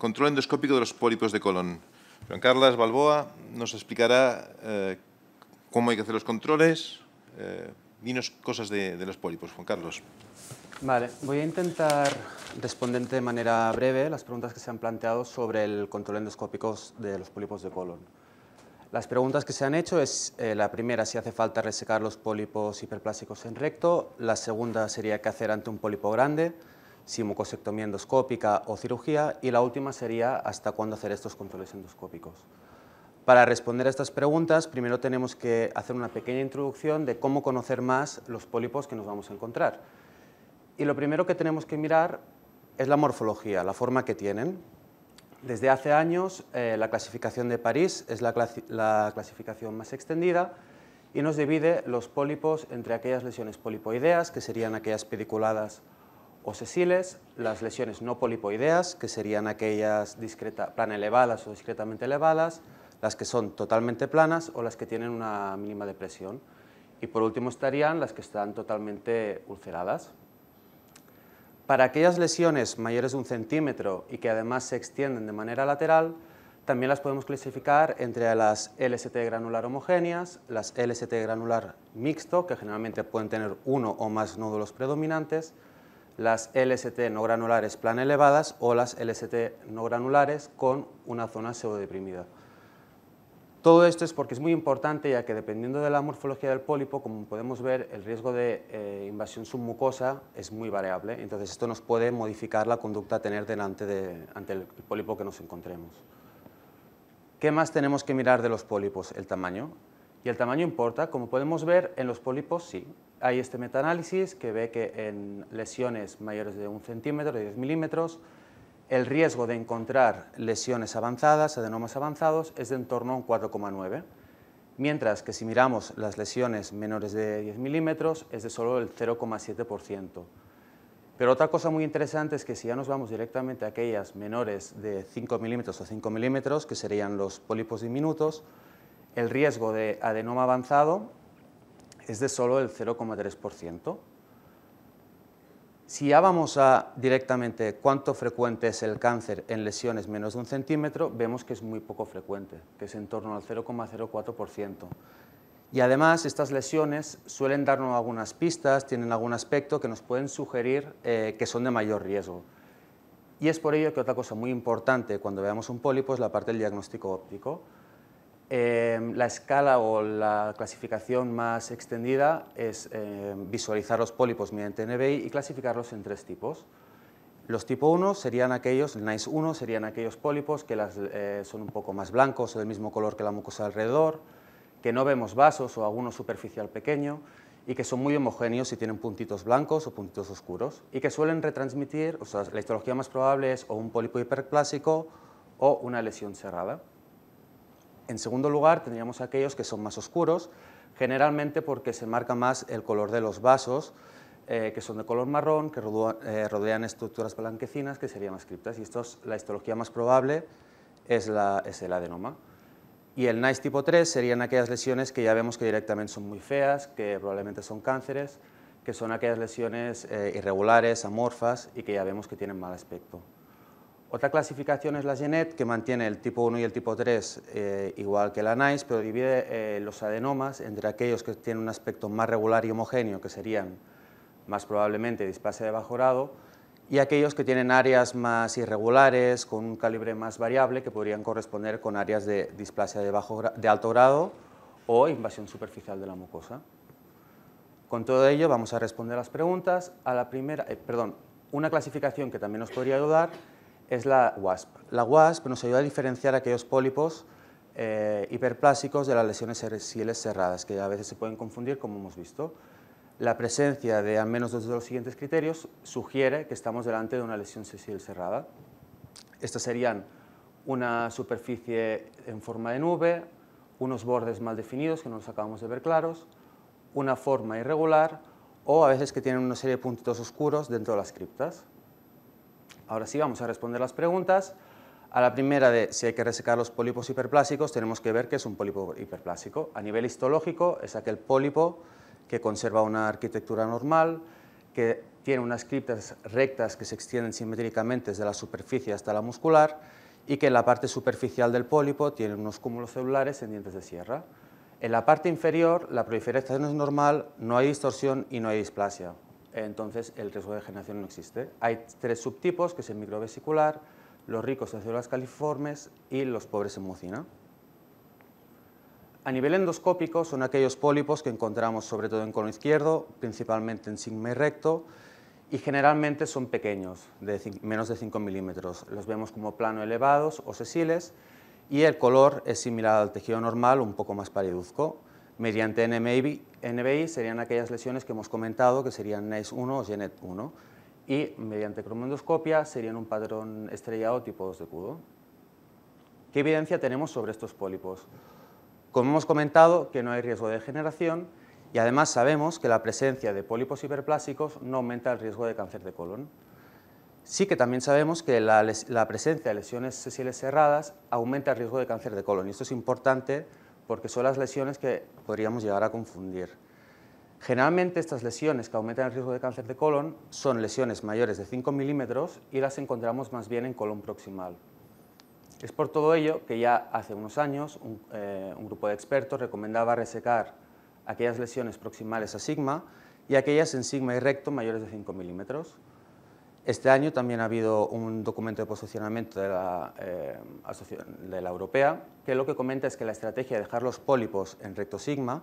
Control endoscópico de los pólipos de colon. Juan Carlos Balboa nos explicará eh, cómo hay que hacer los controles. Eh, dinos cosas de, los pólipos, Juan Carlos. Vale, voy a intentar responder de manera breve las preguntas que se han planteado sobre el control endoscópico de los pólipos de colon. Las preguntas que se han hecho es eh, la primera, si hace falta resecar los pólipos hiperplásicos en recto, la segunda sería qué hacer ante un pólipo grande, si mucosectomía endoscópica o cirugía, y la última sería hasta cuándo hacer estos controles endoscópicos. Para responder a estas preguntas, primero tenemos que hacer una pequeña introducción de cómo conocer más los pólipos que nos vamos a encontrar. Y lo primero que tenemos que mirar es la morfología, la forma que tienen. Desde hace años, eh, la clasificación de París es la, la clasificación más extendida, y nos divide los pólipos entre aquellas lesiones polipoideas, que serían aquellas pediculadas sesiles, las lesiones no polipoideas, que serían aquellas plan elevadas o discretamente elevadas, las que son totalmente planas o las que tienen una mínima depresión. Y por último estarían las que están totalmente ulceradas. Para aquellas lesiones mayores de un centímetro y que además se extienden de manera lateral, también las podemos clasificar entre las LST granular homogéneas, las LST granular mixto, que generalmente pueden tener uno o más nódulos predominantes, las LST no granulares plan elevadas o las LST no granulares con una zona pseudodeprimida. Todo esto es porque es muy importante ya que dependiendo de la morfología del pólipo, como podemos ver, el riesgo de eh, invasión submucosa es muy variable, entonces esto nos puede modificar la conducta a tener delante de, ante el pólipo que nos encontremos. ¿Qué más tenemos que mirar de los pólipos? El tamaño. ¿Y el tamaño importa? Como podemos ver, en los pólipos sí, hay este metaanálisis que ve que en lesiones mayores de un centímetro, de 10 milímetros, el riesgo de encontrar lesiones avanzadas, adenomas avanzados, es de en torno a un 4,9, mientras que si miramos las lesiones menores de 10 milímetros es de solo el 0,7%. Pero otra cosa muy interesante es que si ya nos vamos directamente a aquellas menores de 5 milímetros o 5 milímetros, que serían los pólipos diminutos, el riesgo de adenoma avanzado es de solo el 0,3%. Si ya vamos a directamente cuánto frecuente es el cáncer en lesiones menos de un centímetro, vemos que es muy poco frecuente, que es en torno al 0,04%. Y además estas lesiones suelen darnos algunas pistas, tienen algún aspecto que nos pueden sugerir eh, que son de mayor riesgo. Y es por ello que otra cosa muy importante cuando veamos un pólipo es la parte del diagnóstico óptico. Em, la escala o la clasificación más extendida es em, visualizar los pólipos mediante NBI y clasificarlos en tres tipos. Los tipo 1 serían aquellos, el NICE 1 serían aquellos pólipos que eh, son un poco más blancos o del mismo color que la mucosa alrededor, que no vemos vasos o alguno superficial pequeño y que son muy homogéneos y tienen puntitos blancos o puntitos oscuros y que suelen retransmitir, o sea, la histología más probable es o un pólipo hiperplásico o una lesión cerrada. En segundo lugar, tendríamos aquellos que son más oscuros, generalmente porque se marca más el color de los vasos, eh, que son de color marrón, que eh, rodean, estructuras blanquecinas, que serían más criptas. Y esto es la histología más probable, es, el adenoma. Y el NICE tipo 3 serían aquellas lesiones que ya vemos que directamente son muy feas, que probablemente son cánceres, que son aquellas lesiones eh, irregulares, amorfas y que ya vemos que tienen mal aspecto. Otra clasificación es la GENET, que mantiene el tipo 1 y el tipo 3 eh, igual que la NICE, pero divide eh, los adenomas entre aquellos que tienen un aspecto más regular y homogéneo, que serían más probablemente displasia de bajo grado, y aquellos que tienen áreas más irregulares, con un calibre más variable, que podrían corresponder con áreas de displasia de, bajo, de alto grado o invasión superficial de la mucosa. Con todo ello vamos a responder las preguntas. A la primera, eh, perdón, una clasificación que también nos podría ayudar es la WASP. La WASP nos ayuda a diferenciar aquellos pólipos eh, hiperplásicos de las lesiones herciales cerradas, que a veces se pueden confundir, como hemos visto. La presencia de al menos dos de los siguientes criterios sugiere que estamos delante de una lesión sesil cerrada. Estas serían una superficie en forma de nube, unos bordes mal definidos que no los acabamos de ver claros, una forma irregular o a veces que tienen una serie de puntitos oscuros dentro de las criptas. Ahora sí, vamos a responder las preguntas. A la primera de si hay que resecar los pólipos hiperplásicos, tenemos que ver que es un pólipo hiperplásico. A nivel histológico, es aquel pólipo que conserva una arquitectura normal, que tiene unas criptas rectas que se extienden simétricamente desde la superficie hasta la muscular y que en la parte superficial del pólipo tiene unos cúmulos celulares en dientes de sierra. En la parte inferior, la proliferación es normal, no hay distorsión y no hay displasia entonces el riesgo de degeneración no existe. Hay tres subtipos, que es el microvesicular, los ricos en células califormes y los pobres en mucina. A nivel endoscópico son aquellos pólipos que encontramos sobre todo en colon izquierdo, principalmente en sigma y recto, y generalmente son pequeños, de menos de 5 milímetros. Los vemos como plano elevados o sesiles y el color es similar al tejido normal, un poco más pariduzco. Mediante NBI serían aquellas lesiones que hemos comentado, que serían NACE1 o GENET1. Y mediante cromendoscopia serían un patrón estrellado tipo 2 de cudo. ¿Qué evidencia tenemos sobre estos pólipos? Como hemos comentado, que no hay riesgo de degeneración y además sabemos que la presencia de pólipos hiperplásicos no aumenta el riesgo de cáncer de colon. Sí que también sabemos que la, presencia de lesiones sesiles cerradas aumenta el riesgo de cáncer de colon y esto es importante porque son las lesiones que podríamos llegar a confundir. Generalmente estas lesiones que aumentan el riesgo de cáncer de colon son lesiones mayores de 5 milímetros y las encontramos más bien en colon proximal. Es por todo ello que ya hace unos años un, eh, grupo de expertos recomendaba resecar aquellas lesiones proximales a sigma y aquellas en sigma y recto mayores de 5 milímetros. Este año también ha habido un documento de posicionamiento de la, eh, de la Europea que lo que comenta es que la estrategia de dejar los pólipos en recto sigma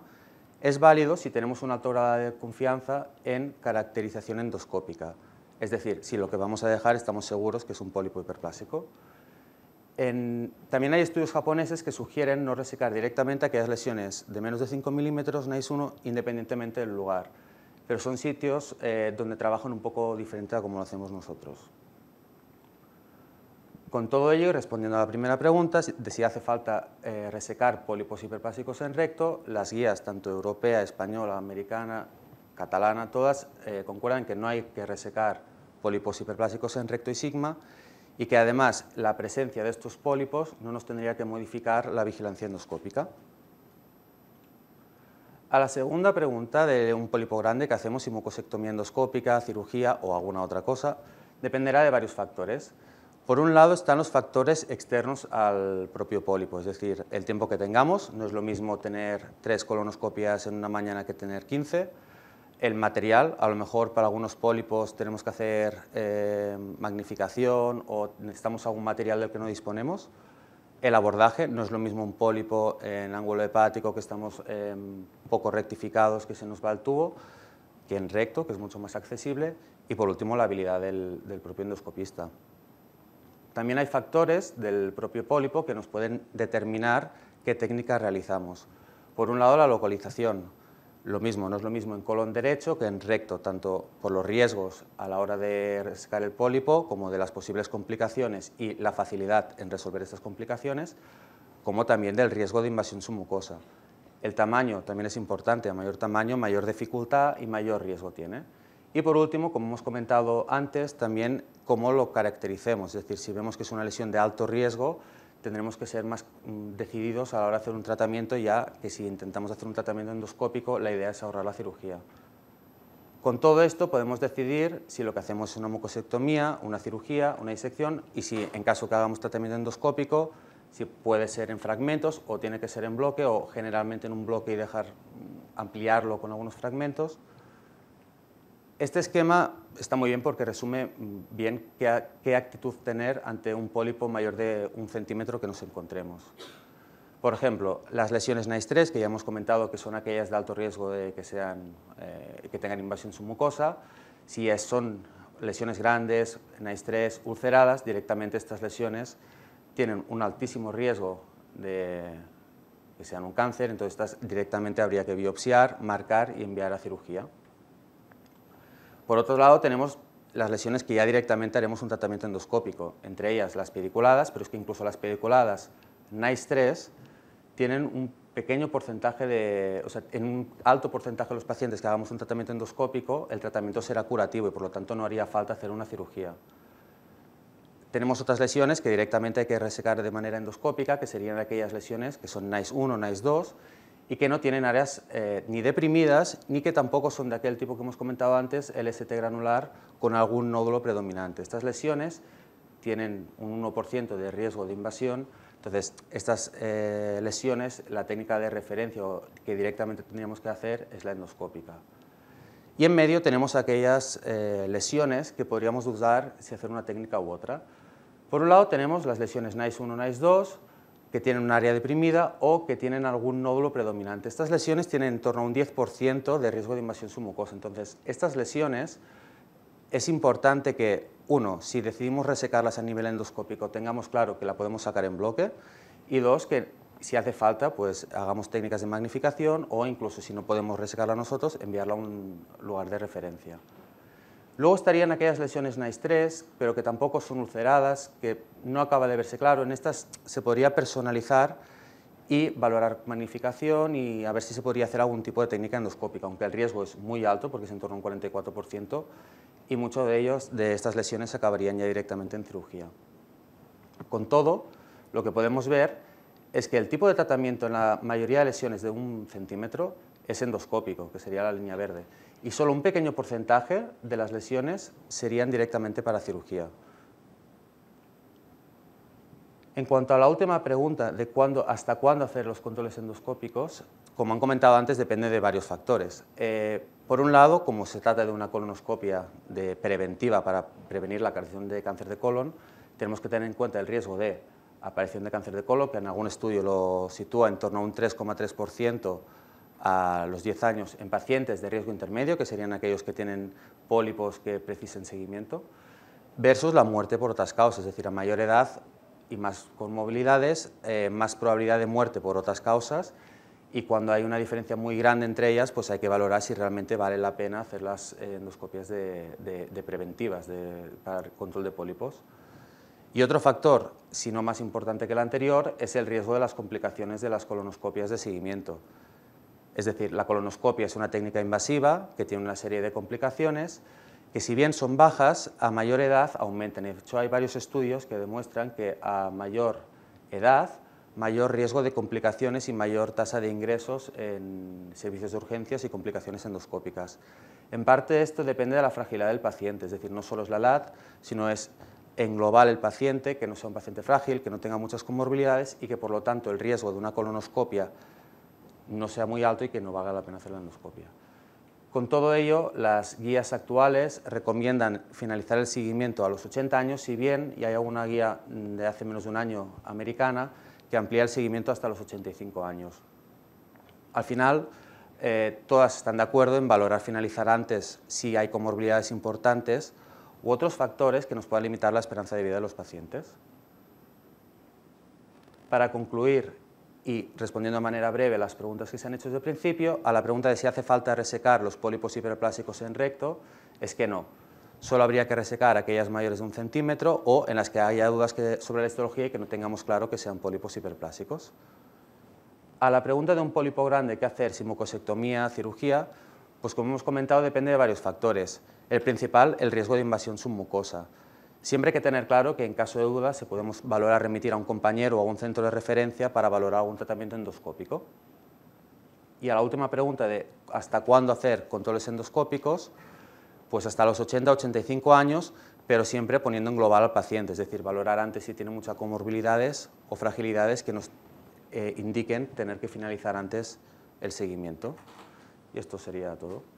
es válido si tenemos una alta de confianza en caracterización endoscópica, es decir, si lo que vamos a dejar estamos seguros que es un pólipo hiperplásico. también hay estudios japoneses que sugieren no resecar directamente aquellas lesiones de menos de 5 milímetros nais 1 independientemente del lugar, pero son sitios eh, donde trabajan un poco diferente a como lo hacemos nosotros. Con todo ello, respondiendo a la primera pregunta, de si hace falta eh, resecar pólipos hiperplásicos en recto, las guías, tanto europea, española, americana, catalana, todas eh, concuerdan que no hay que resecar pólipos hiperplásicos en recto y sigma y que además la presencia de estos pólipos no nos tendría que modificar la vigilancia endoscópica. A la segunda pregunta de un pólipo grande que hacemos si mucosectomía endoscópica, cirugía o alguna otra cosa, dependerá de varios factores. Por un lado están los factores externos al propio pólipo, es decir, el tiempo que tengamos, no es lo mismo tener tres colonoscopias en una mañana que tener 15, el material, a lo mejor para algunos pólipos tenemos que hacer eh, magnificación o necesitamos algún material del que no disponemos, el abordaje, no es lo mismo un pólipo en ángulo hepático que estamos em, poco rectificados, que se nos va el tubo, que en recto, que es mucho más accesible, y por último la habilidad del propio endoscopista. También hay factores del propio pólipo que nos pueden determinar qué técnicas realizamos. Por un lado, la localización. Lo mismo, no es lo mismo en colon derecho que en recto, tanto por los riesgos a la hora de rescar el pólipo como de las posibles complicaciones y la facilidad en resolver estas complicaciones, como también del riesgo de invasión submucosa. El tamaño también es importante, a mayor tamaño, mayor dificultad y mayor riesgo tiene. Y por último, como hemos comentado antes, también cómo lo caractericemos, es decir, si vemos que es una lesión de alto riesgo, tendremos que ser más mm, decididos a la hora de hacer un tratamiento, ya que si intentamos hacer un tratamiento endoscópico, la idea es ahorrar la cirugía. Con todo esto podemos decidir si lo que hacemos es una mucosectomía, una cirugía, una disección y si en caso que hagamos tratamiento endoscópico, si puede ser en fragmentos o tiene que ser en bloque o generalmente en un bloque y dejar mm, ampliarlo con algunos fragmentos. Este esquema está muy bien porque resume mm, bien qué, actitud tener ante un pólipo mayor de un centímetro que nos encontremos. Por ejemplo, las lesiones NICE3, que ya hemos comentado que son aquellas de alto riesgo de que, eh, tengan invasión submucosa, si son lesiones grandes, NICE3, ulceradas, directamente estas lesiones tienen un altísimo riesgo de que sean un cáncer, entonces estas directamente habría que biopsiar, marcar y enviar a cirugía. Por otro lado, tenemos las lesiones que ya directamente haremos un tratamiento endoscópico, entre ellas las pediculadas, pero es que incluso las pediculadas NICE 3 tienen un pequeño porcentaje de, o sea, en un alto porcentaje de los pacientes que hagamos un tratamiento endoscópico, el tratamiento será curativo y por lo tanto no haría falta hacer una cirugía. Tenemos otras lesiones que directamente hay que resecar de manera endoscópica, que serían aquellas lesiones que son NICE 1, NICE 2, y que no tienen áreas eh, ni deprimidas ni que tampoco son de aquel tipo que hemos comentado antes, el ST granular con algún nódulo predominante. Estas lesiones tienen un 1% de riesgo de invasión, entonces estas eh, lesiones, la técnica de referencia que directamente tendríamos que hacer es la endoscópica. Y en medio tenemos aquellas eh, lesiones que podríamos usar si hacer una técnica u otra. Por un lado tenemos las lesiones NICE 1, NICE 2, que tienen un área deprimida o que tienen algún nódulo predominante. Estas lesiones tienen en torno a un 10% de riesgo de invasión submucosa. Entonces, estas lesiones es importante que, uno, si decidimos resecarlas a nivel endoscópico, tengamos claro que la podemos sacar en bloque, y dos, que si hace falta, pues hagamos técnicas de magnificación o incluso si no podemos resecarla nosotros, enviarla a un lugar de referencia. Luego estarían aquellas lesiones NICE3, pero que tampoco son ulceradas, que no acaba de verse claro. En estas se podría personalizar y valorar magnificación y a ver si se podría hacer algún tipo de técnica endoscópica, aunque el riesgo es muy alto porque es en torno a un 44% y muchos de ellos, de estas lesiones, acabarían ya directamente en cirugía. Con todo, lo que podemos ver es que el tipo de tratamiento en la mayoría de lesiones de un centímetro es endoscópico, que sería la línea verde y solo un pequeño porcentaje de las lesiones serían directamente para cirugía. En cuanto a la última pregunta de cuándo, hasta cuándo hacer los controles endoscópicos, como han comentado antes, depende de varios factores. Eh, por un lado, como se trata de una colonoscopia de preventiva para prevenir la aparición de cáncer de colon, tenemos que tener en cuenta el riesgo de aparición de cáncer de colon, que en algún estudio lo sitúa en torno a un 3,3% a los 10 años en pacientes de riesgo intermedio, que serían aquellos que tienen pólipos que precisen seguimiento, versus la muerte por otras causas, es decir, a mayor edad y más con movilidades, eh, más probabilidad de muerte por otras causas y cuando hay una diferencia muy grande entre ellas, pues hay que valorar si realmente vale la pena hacer las endoscopias de, preventivas para el control de pólipos. Y otro factor, si no más importante que el anterior, es el riesgo de las complicaciones de las colonoscopias de seguimiento. Es decir, la colonoscopia es una técnica invasiva que tiene una serie de complicaciones que si bien son bajas, a mayor edad aumentan. De hecho, hay varios estudios que demuestran que a mayor edad, mayor riesgo de complicaciones y mayor tasa de ingresos en servicios de urgencias y complicaciones endoscópicas. En parte esto depende de la fragilidad del paciente, es decir, no solo es la LAD, sino es en global el paciente, que no sea un paciente frágil, que no tenga muchas comorbilidades y que por lo tanto el riesgo de una colonoscopia no sea muy alto y que no valga la pena hacer la endoscopia. Con todo ello, las guías actuales recomiendan finalizar el seguimiento a los 80 años, si bien y hay alguna guía de hace menos de un año americana que amplía el seguimiento hasta los 85 años. Al final, eh, todas están de acuerdo en valorar finalizar antes si hay comorbilidades importantes u otros factores que nos puedan limitar la esperanza de vida de los pacientes. Para concluir, y respondiendo de manera breve a las preguntas que se han hecho desde el principio, a la pregunta de si hace falta resecar los pólipos hiperplásicos en recto, es que no. Solo habría que resecar aquellas mayores de un centímetro o en las que haya dudas sobre la histología y que no tengamos claro que sean pólipos hiperplásicos. A la pregunta de un pólipo grande, ¿qué hacer? Si mucosectomía, cirugía, pues como hemos comentado depende de varios factores. El principal, el riesgo de invasión submucosa. Siempre hay que tener claro que en caso de duda se podemos valorar remitir a un compañero o a un centro de referencia para valorar algún tratamiento endoscópico. Y a la última pregunta de hasta cuándo hacer controles endoscópicos, pues hasta los 80-85 años, pero siempre poniendo en global al paciente, es decir, valorar antes si tiene muchas comorbilidades o fragilidades que nos eh, indiquen tener que finalizar antes el seguimiento. Y esto sería todo.